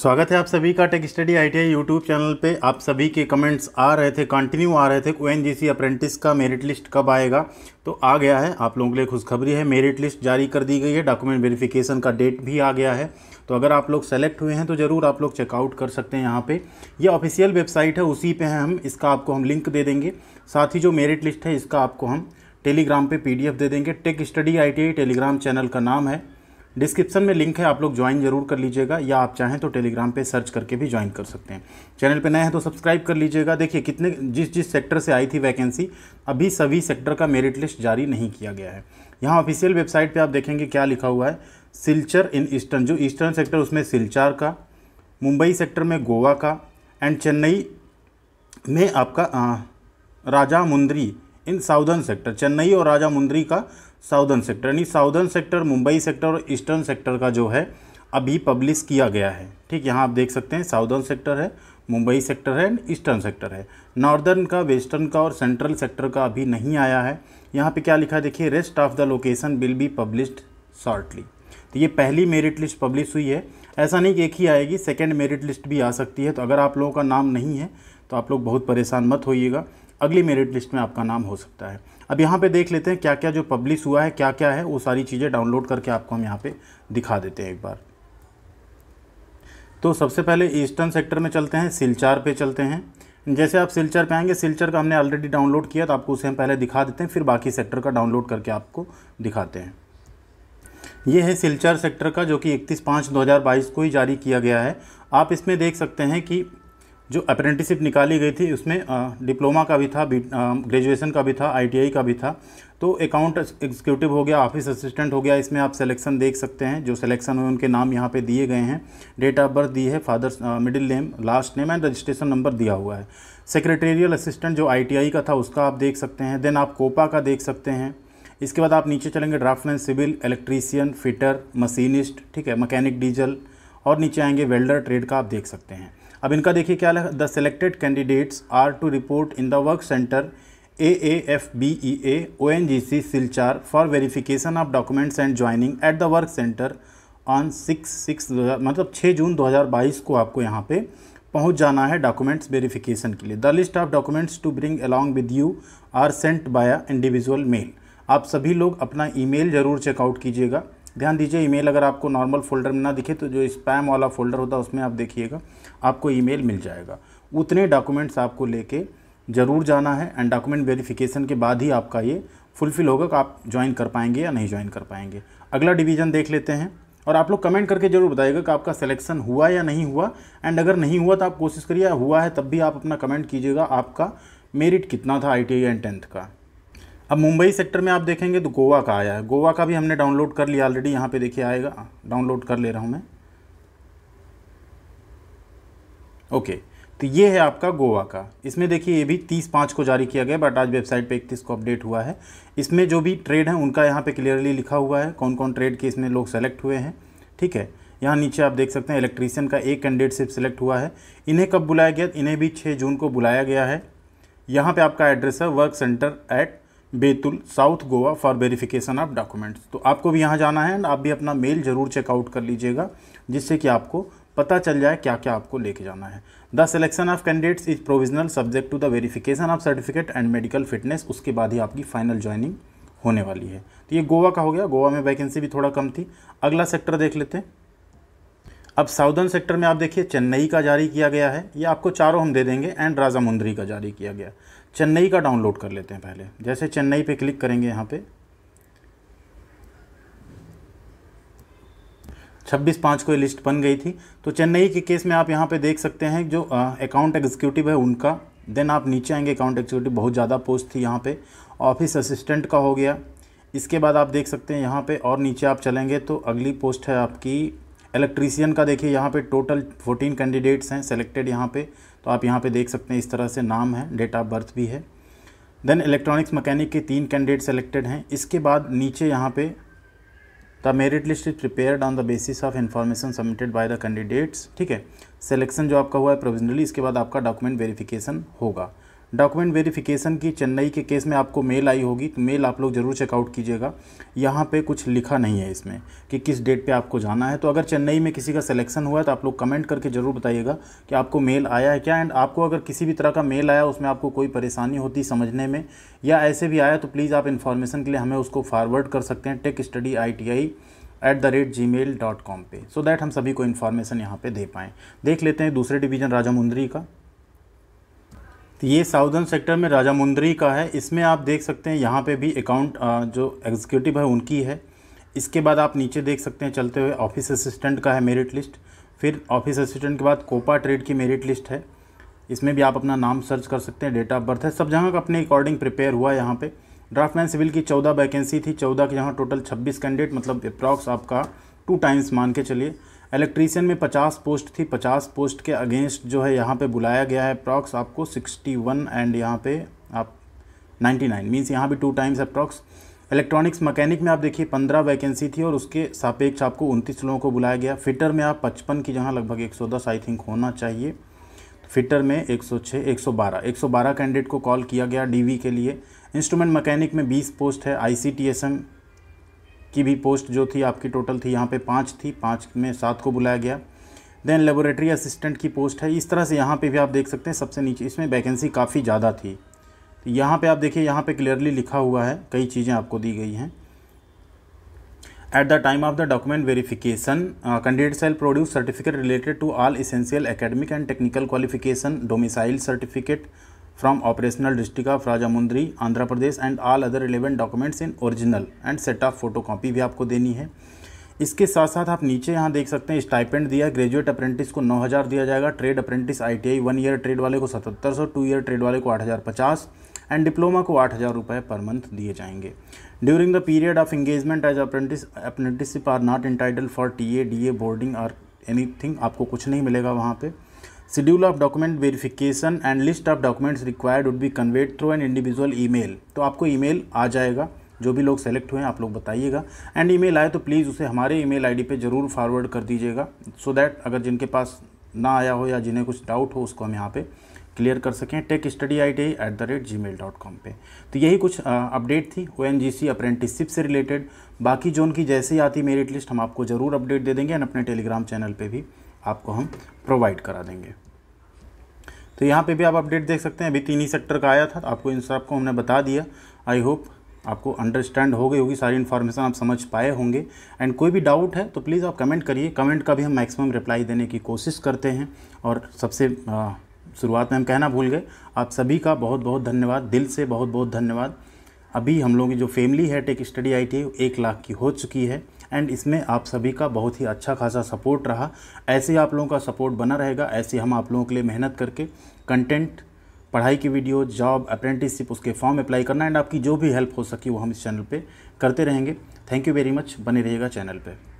स्वागत है आप सभी का tech study ITI YouTube channel पे आप सभी के कमेंट्स आ रहे थे कंटिन्यू आ रहे थे ओ एन अप्रेंटिस का मेरिट लिस्ट कब आएगा तो आ गया है आप लोगों के लिए खुशखबरी है मेरिट लिस्ट जारी कर दी गई है डॉक्यूमेंट वेरिफिकेशन का डेट भी आ गया है तो अगर आप लोग सेलेक्ट हुए हैं तो ज़रूर आप लोग चेकआउट कर सकते हैं यहाँ पर यह ऑफिशियल वेबसाइट है उसी पर हैं हम इसका आपको हम लिंक दे देंगे साथ ही जो मेरिट लिस्ट है इसका आपको हम टेलीग्राम पर पी दे देंगे tech study I Telegram channel का नाम है डिस्क्रिप्शन में लिंक है आप लोग ज्वाइन जरूर कर लीजिएगा या आप चाहें तो टेलीग्राम पे सर्च करके भी ज्वाइन कर सकते हैं चैनल पे नए हैं तो सब्सक्राइब कर लीजिएगा देखिए कितने जिस जिस सेक्टर से आई थी वैकेंसी अभी सभी सेक्टर का मेरिट लिस्ट जारी नहीं किया गया है यहाँ ऑफिशियल वेबसाइट पर आप देखेंगे क्या लिखा हुआ है सिल्चर इन ईस्टर्न जो ईस्टर्न सेक्टर उसमें सिल्चार का मुंबई सेक्टर में गोवा का एंड चेन्नई में आपका Rajahmundry in southern sector Chennai और राजा मुंद्री का साउदर्न सेक्टर यानी साउदर्न सेक्टर मुंबई सेक्टर और ईस्टर्न सेक्टर का जो है अभी पब्लिश किया गया है ठीक यहाँ आप देख सकते हैं साउदर्न सेक्टर है मुंबई सेक्टर है एंड ईस्टर्न सेक्टर है नॉर्दर्न का वेस्टर्न का और सेंट्रल सेक्टर का अभी नहीं आया है यहाँ पे क्या लिखा देखिए rest of the location will be published shortly तो ये पहली मेरिट लिस्ट पब्लिश हुई है ऐसा नहीं कि एक ही आएगी सेकेंड मेरिट लिस्ट भी आ सकती है तो अगर आप लोगों का नाम नहीं है तो आप लोग बहुत परेशान मत होइएगा अगली मेरिट लिस्ट में आपका नाम हो सकता है अब यहाँ पे देख लेते हैं क्या क्या जो पब्लिश हुआ है क्या क्या है वो सारी चीज़ें डाउनलोड करके आपको हम यहाँ पे दिखा देते हैं एक बार तो सबसे पहले ईस्टर्न सेक्टर में चलते हैं सिलचार पे चलते हैं जैसे आप सिलचर पे आएंगे सिलचर का हमने ऑलरेडी डाउनलोड किया तो आपको उसे हम पहले दिखा देते हैं फिर बाकी सेक्टर का डाउनलोड करके आपको दिखाते हैं ये है सिलचर सेक्टर का जो कि इकतीस पाँच दो को ही जारी किया गया है आप इसमें देख सकते हैं कि जो अप्रेंटिसिप निकाली गई थी उसमें डिप्लोमा का भी था ग्रेजुएशन का भी था आईटीआई का भी था तो अकाउंट एग्जीक्यूटिव हो गया ऑफिस असिस्टेंट हो गया इसमें आप सिलेक्शन देख सकते हैं जो सिलेक्शन हुए उनके नाम यहाँ पे दिए गए हैं डेट ऑफ बर्थ दी है father middle name last name and registration number दिया हुआ है सेक्रेटेरियल असिस्टेंट जो आई का था उसका आप देख सकते हैं देन आप कोपा का देख सकते हैं इसके बाद आप नीचे चलेंगे draughtsman civil electrician fitter machinist ठीक है मकैनिक डीजल और नीचे आएंगे वेल्डर ट्रेड का आप देख सकते हैं अब इनका देखिए क्या है the selected candidates are to report in the work centre A A F B E A O N G C Silchar for verification of documents and joining at the work centre on six six मतलब छः जून दो हज़ार बाईस को आपको यहाँ पे पहुँच जाना है डॉक्यूमेंट्स वेरीफ़िकेशन के लिए the list of documents to bring along with you are sent by individual mail आप सभी लोग अपना ईमेल ज़रूर चेकआउट कीजिएगा ध्यान दीजिए ईमेल अगर आपको नॉर्मल फोल्डर में ना दिखे तो जो स्पैम वाला फोल्डर होता है उसमें आप देखिएगा आपको ईमेल मिल जाएगा उतने डॉक्यूमेंट्स आपको लेके ज़रूर जाना है एंड डॉक्यूमेंट वेरिफिकेशन के बाद ही आपका ये फुलफिल होगा कि आप ज्वाइन कर पाएंगे या नहीं ज्वाइन कर पाएंगे अगला डिवीज़न देख लेते हैं और आप लोग कमेंट करके जरूर बताइएगा कि आपका सिलेक्शन हुआ या नहीं हुआ एंड अगर नहीं हुआ तो आप कोशिश करिए हुआ है तब भी आप अपना कमेंट कीजिएगा आपका मेरिट कितना था आई एंड टेंथ का अब मुंबई सेक्टर में आप देखेंगे तो गोवा का आया है गोवा का भी हमने डाउनलोड कर लिया ऑलरेडी यहाँ पे देखिए आएगा डाउनलोड कर ले रहा हूँ मैं ओके तो ये है आपका गोवा का इसमें देखिए ये भी तीस पाँच को जारी किया गया बट आज वेबसाइट पे इकतीस को अपडेट हुआ है इसमें जो भी ट्रेड हैं उनका यहाँ पर क्लियरली लिखा हुआ है कौन कौन ट्रेड के इसमें लोग सेलेक्ट हुए हैं ठीक है यहाँ नीचे आप देख सकते हैं इलेक्ट्रीशियन का एक कैंडिडेट सिर्फ सेलेक्ट हुआ है इन्हें कब बुलाया गया इन्हें भी छः जून को बुलाया गया है यहाँ पर आपका एड्रेस है work centre at Betul South Goa for verification of documents तो आपको भी यहाँ जाना है एंड आप भी अपना मेल ज़रूर चेकआउट कर लीजिएगा जिससे कि आपको पता चल जाए क्या क्या आपको लेके जाना है the selection of candidates is provisional subject to the verification of certificate and medical fitness उसके बाद ही आपकी फाइनल ज्वाइनिंग होने वाली है तो ये गोवा का हो गया गोवा में वैकेंसी भी थोड़ा कम थी अगला सेक्टर देख लेते हैं अब साउदर्न सेक्टर में आप देखिए चेन्नई का जारी किया गया है ये आपको चारों हम दे देंगे एंड राजामुंदरी का जारी किया गया चेन्नई का डाउनलोड कर लेते हैं पहले जैसे चेन्नई पे क्लिक करेंगे यहाँ पे छब्बीस पाँच को ये लिस्ट बन गई थी तो चेन्नई के केस में आप यहाँ पे देख सकते हैं जो अकाउंट एग्जीक्यूटिव है उनका देन आप नीचे आएंगे अकाउंट एग्जीक्यूटिव बहुत ज़्यादा पोस्ट थी यहाँ पे ऑफिस असिस्टेंट का हो गया इसके बाद आप देख सकते हैं यहाँ पे और नीचे आप चलेंगे तो अगली पोस्ट है आपकी इलेक्ट्रीसियन का देखिए यहाँ पे टोटल 14 कैंडिडेट्स हैं सेलेक्टेड यहाँ पे तो आप यहाँ पे देख सकते हैं इस तरह से नाम है डेट ऑफ बर्थ भी है देन इलेक्ट्रॉनिक्स मकैनिक के तीन कैंडिडेट सेलेक्टेड हैं इसके बाद नीचे यहाँ पे the merit list is prepared on the basis of information submitted by the candidates ठीक है सिलेक्शन जो आपका हुआ है प्रोविजनली इसके बाद आपका डॉक्यूमेंट वेरीफ़िकेशन होगा डॉक्यूमेंट वेरिफिकेशन की चेन्नई के केस में आपको मेल आई होगी तो मेल आप लोग ज़रूर चेकआउट कीजिएगा यहाँ पे कुछ लिखा नहीं है इसमें कि किस डेट पे आपको जाना है तो अगर चेन्नई में किसी का सिलेक्शन हुआ है तो आप लोग कमेंट करके ज़रूर बताइएगा कि आपको मेल आया है क्या एंड आपको अगर किसी भी तरह का मेल आया उसमें आपको कोई परेशानी होती समझने में या ऐसे भी आया तो प्लीज़ आप इन्फॉर्मेशन के लिए हमें उसको फॉरवर्ड कर सकते हैं tech study I T I at the rate Gmail dot com पर सो दैट हम सभी को इन्फॉर्मेशन यहाँ पर दे पाएँ देख लेते हैं दूसरे डिवीज़न राजामुंदरी का तो ये साउदर्न सेक्टर में राजा मुंदरी का है इसमें आप देख सकते हैं यहाँ पे भी अकाउंट जो एग्जीक्यूटिव है उनकी है इसके बाद आप नीचे देख सकते हैं चलते हुए ऑफिस असिस्टेंट का है मेरिट लिस्ट फिर ऑफिस असिस्टेंट के बाद कोपा ट्रेड की मेरिट लिस्ट है इसमें भी आप अपना नाम सर्च कर सकते हैं डेट ऑफ बर्थ है सब जगह का अपने अकॉर्डिंग प्रिपेयर हुआ है यहाँ पर ड्राफ्ट मैन सिविल की चौदह वैकेंसी थी चौदह के यहाँ टोटल छब्बीस कैंडिडेट मतलब अप्रॉक्स आपका टू टाइम्स मान के चलिए इलेक्ट्रीशियन में 50 पोस्ट थी 50 पोस्ट के अगेंस्ट जो है यहाँ पे बुलाया गया है अप्रॉक्स आपको 61 एंड यहाँ पे आप 99 नाइन मीन्स यहाँ भी two times approx electronics mechanic में आप देखिए पंद्रह वैकेंसी थी और उसके सापेक्ष आपको उनतीस लोगों को बुलाया गया फिटर में आप पचपन की जहाँ लगभग एक सौ दस आई थिंक होना चाहिए फिटर में एक सौ छः एक सौ बारह एक सौ बारह कैंडिडेट को कॉल किया गया डी के लिए इंस्ट्रूमेंट मकैनिक में बीस पोस्ट है I C T S M की भी पोस्ट जो थी आपकी टोटल थी यहाँ पे पाँच थी पाँच में सात को बुलाया गया देन लेबोरेटरी असिस्टेंट की पोस्ट है इस तरह से यहाँ पे भी आप देख सकते हैं सबसे नीचे इसमें वैकेंसी काफ़ी ज़्यादा थी तो यहाँ पे आप देखिए यहाँ पे क्लियरली लिखा हुआ है कई चीज़ें आपको दी गई हैं at the time of the document verification candidate shall produce certificate related to all essential academic and technical qualification domicile certificate from operational district of Rajamundry, Andhra Pradesh and all other relevant documents in original and set of photocopy भी आपको देनी है इसके साथ साथ आप नीचे यहाँ देख सकते हैं स्टाइपेंड दिया ग्रेजुएट अप्रेंटिस को 9000 दिया जाएगा trade apprentice ITI one year trade वाले को सतहत्तर सौ टू ईयर ट्रेड वाले को 8050 एंड डिप्लोमा को आठ हज़ार रुपये पर मंथ दिए जाएंगे during the period of engagement as apprentice apprenticeship are not entitle for T A D A boarding और एनी आपको कुछ नहीं मिलेगा वहाँ पर of document document and list of documents required required would be through an an email तो आपको email आ जाएगा जो भी लोग सेलेक्ट हुए हैं आप लोग बताइएगा एंड ईमेल आए तो प्लीज़ उसे हमारे ईमेल आईडी पे ज़रूर फॉरवर्ड कर दीजिएगा सो so दैट अगर जिनके पास ना आया हो या जिन्हें कुछ डाउट हो उसको हम यहाँ पे क्लियर कर सकें tech study I T at the rate Gmail dot com पर तो यही कुछ अपडेट थी O N G C apprenticeship से रिलेटेड बाकी जोन की जैसे ही आती मेरिट लिस्ट हम आपको ज़रूर अपडेट दे देंगे एंड अपने टेलीग्राम चैनल पर भी आपको हम प्रोवाइड करा देंगे तो यहाँ पे भी आप अपडेट देख सकते हैं अभी तीन ही सेक्टर का आया था तो आपको इन सब को हमने बता दिया आई होप आपको अंडरस्टैंड हो गई होगी सारी इन्फॉर्मेशन आप समझ पाए होंगे एंड कोई भी डाउट है तो प्लीज़ आप कमेंट करिए कमेंट का भी हम मैक्सिमम रिप्लाई देने की कोशिश करते हैं और सबसे शुरुआत में हम कहना भूल गए आप सभी का बहुत बहुत धन्यवाद दिल से बहुत बहुत धन्यवाद अभी हम लोगों की जो फैमिली है टेक स्टडी आई एक लाख की हो चुकी है एंड इसमें आप सभी का बहुत ही अच्छा खासा सपोर्ट रहा ऐसे ही आप लोगों का सपोर्ट बना रहेगा ऐसे हम आप लोगों के लिए मेहनत करके कंटेंट पढ़ाई की वीडियो जॉब अप्रेंटिसशिप उसके फॉर्म अप्लाई करना एंड आपकी जो भी हेल्प हो सकी वो हम इस चैनल पे करते रहेंगे थैंक यू वेरी मच बने रहिएगा चैनल पर